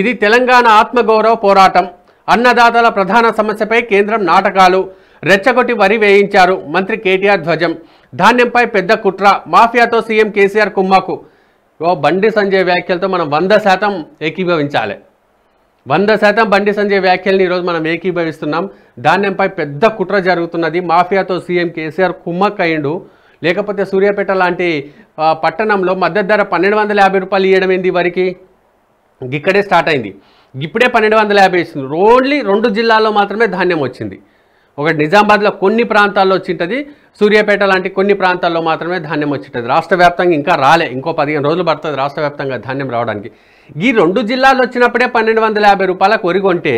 ఇది తెలంగాణ ఆత్మగౌరవ పోరాటం అన్నదాతల ప్రధాన సమస్యపై కేంద్రం నాటకాలు రెచ్చగొట్టి వరి వేయించారు మంత్రి కేటీఆర్ ధ్వజం ధాన్యంపై పెద్ద కుట్ర మాఫియాతో సీఎం కేసీఆర్ కుమ్మకు ఓ బండి సంజయ్ వ్యాఖ్యలతో మనం వంద శాతం ఏకీభవించాలి వంద శాతం బండి సంజయ్ వ్యాఖ్యల్ని ఈరోజు మనం ఏకీభవిస్తున్నాం ధాన్యంపై పెద్ద కుట్ర జరుగుతున్నది మాఫియాతో సీఎం కేసీఆర్ కుమ్మక్ అయిండు లేకపోతే సూర్యాపేట లాంటి పట్టణంలో మద్దతు ధర పన్నెండు వందల యాభై రూపాయలు ఇవ్వడం ఏంది వరికి ఇక్కడే స్టార్ట్ అయింది ఇప్పుడే పన్నెండు వందల యాభై వేసింది ఓన్లీ రెండు జిల్లాల్లో మాత్రమే ధాన్యం వచ్చింది ఒకటి నిజామాబాద్లో కొన్ని ప్రాంతాల్లో వచ్చింటుంది సూర్యాపేట లాంటి కొన్ని ప్రాంతాల్లో మాత్రమే ధాన్యం వచ్చింటుంది రాష్ట్ర వ్యాప్తంగా ఇంకా రాలే ఇంకో పదిహేను రోజులు పడుతుంది రాష్ట్ర వ్యాప్తంగా ధాన్యం రావడానికి ఈ రెండు జిల్లాలు వచ్చినప్పుడే పన్నెండు వందల యాభై రూపాయలకు ఒరిగొంటే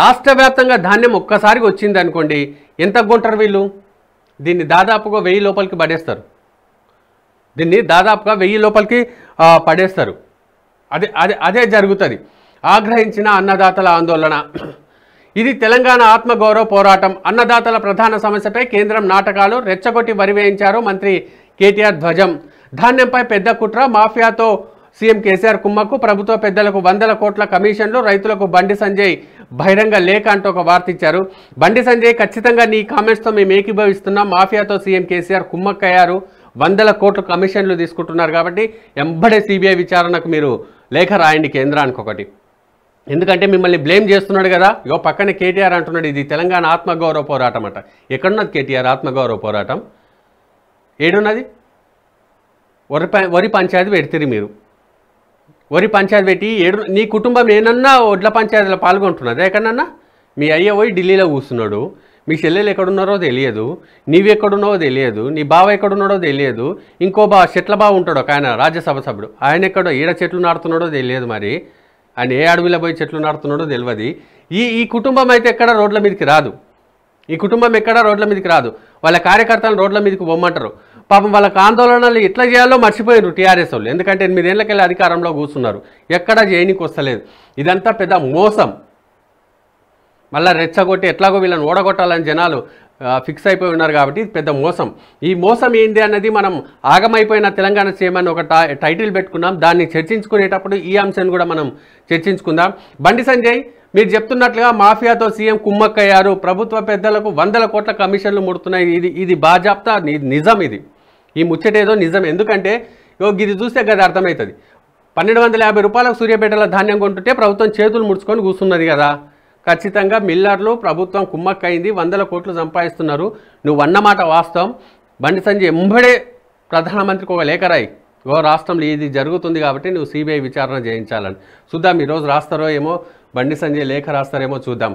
రాష్ట్ర వ్యాప్తంగా ధాన్యం ఒక్కసారికి వచ్చింది అనుకోండి ఎంత కొంటారు వీళ్ళు దీన్ని దాదాపుగా వెయ్యి లోపలికి పడేస్తారు దీన్ని దాదాపుగా వెయ్యి లోపలికి పడేస్తారు అదే అదే అదే జరుగుతుంది ఆగ్రహించిన అన్నదాతల ఆందోళన ఇది తెలంగాణ ఆత్మగౌరవ పోరాటం అన్నదాతల ప్రధాన సమస్యపై కేంద్రం నాటకాలు రెచ్చగొట్టి వరివేయించారు మంత్రి కేటీఆర్ ధ్వజం ధాన్యంపై పెద్ద కుట్ర మాఫియాతో సీఎం కేసీఆర్ కుమ్మకు ప్రభుత్వ పెద్దలకు వందల కోట్ల కమిషన్లు రైతులకు బండి సంజయ్ బహిరంగ లేఖ అంటూ ఒక వార్త ఇచ్చారు బండి సంజయ్ ఖచ్చితంగా నీ కామెంట్స్తో మేము ఏకీభవిస్తున్నాం మాఫియాతో సీఎం కేసీఆర్ కుమ్మక్కయ్యారు వందల కోట్ల కమిషన్లు తీసుకుంటున్నారు కాబట్టి ఎంబడే సిబిఐ విచారణకు మీరు లేఖ రాయండి కేంద్రానికి ఒకటి ఎందుకంటే మిమ్మల్ని బ్లేమ్ చేస్తున్నాడు కదా ఇగో పక్కన కేటీఆర్ అంటున్నాడు ఇది తెలంగాణ ఆత్మగౌరవ పోరాటం అంట ఎక్కడున్నది కేటీఆర్ ఆత్మగౌరవ పోరాటం ఏడున్నది వరి వరి పంచాయతీ పెడితే మీరు వరి పంచాయతీ పెట్టి ఏడు నీ కుటుంబం ఏనన్నా ఒడ్ల పంచాయతీలో పాల్గొంటున్నదా ఎక్కడన్నా మీ అయ్య పోయి ఢిల్లీలో కూర్చున్నాడు మీ చెల్లెలు ఎక్కడున్నారో తెలియదు నీవెక్కడున్నావో తెలియదు నీ బావ ఎక్కడున్నాడో తెలియదు ఇంకో బా చెట్ల బావ ఉంటాడు ఒక ఆయన రాజ్యసభ సభ్యుడు ఆయన ఎక్కడో ఈడ చెట్లు నాడుతున్నాడో తెలియదు మరి ఆయన ఏ అడవిలో పోయి చెట్లు నాడుతున్నాడో తెలియదు ఈ ఈ కుటుంబం అయితే ఎక్కడ రోడ్ల మీదకి రాదు ఈ కుటుంబం ఎక్కడా రోడ్ల మీదకి రాదు వాళ్ళ కార్యకర్తలు రోడ్ల మీదకి బొమ్మంటారు పాపం వాళ్ళకి ఆందోళనలు ఎట్లా చేయాలో మర్చిపోయారు టీఆర్ఎస్ వాళ్ళు ఎందుకంటే ఎనిమిదేళ్ళకెళ్ళి అధికారంలో కూర్చున్నారు ఎక్కడా చేయనికి వస్తలేదు ఇదంతా పెద్ద మోసం మళ్ళీ రెచ్చగొట్టి ఎట్లాగో వీళ్ళని ఓడగొట్టాలని జనాలు ఫిక్స్ అయిపోయి ఉన్నారు కాబట్టి పెద్ద మోసం ఈ మోసం ఏంది అన్నది మనం ఆగమైపోయిన తెలంగాణ సీఎం అని ఒక టైటిల్ పెట్టుకున్నాం దాన్ని చర్చించుకునేటప్పుడు ఈ అంశాన్ని కూడా మనం చర్చించుకుందాం బండి సంజయ్ మీరు చెప్తున్నట్లుగా మాఫియాతో సీఎం కుమ్మక్కయ్యారు ప్రభుత్వ పెద్దలకు వందల కోట్ల కమిషన్లు ముడుతున్నాయి ఇది ఇది బాజాప్తా నిజం ఇది ఈ ముచ్చటేదో నిజం ఎందుకంటే ఇది చూస్తే కదా అర్థమవుతుంది పన్నెండు వందల యాభై రూపాయలకు సూర్యపేటలో ధాన్యం కొంటుంటే ప్రభుత్వం చేతులు ముడుచుకొని కూర్చున్నది కదా ఖచ్చితంగా మిల్లర్లు ప్రభుత్వం కుమ్మక్కయింది వందల కోట్లు సంపాదిస్తున్నారు నువ్వు అన్నమాట వాస్తవం బండి సంజయ్ ఎంబడే ప్రధానమంత్రికి ఒక లేఖ రాయి ఓ రాష్ట్రంలో ఇది జరుగుతుంది కాబట్టి నువ్వు సిబిఐ విచారణ చేయించాలని చూద్దాం ఈరోజు రాస్తారో ఏమో బండి సంజయ్ లేఖ రాస్తారేమో చూద్దాం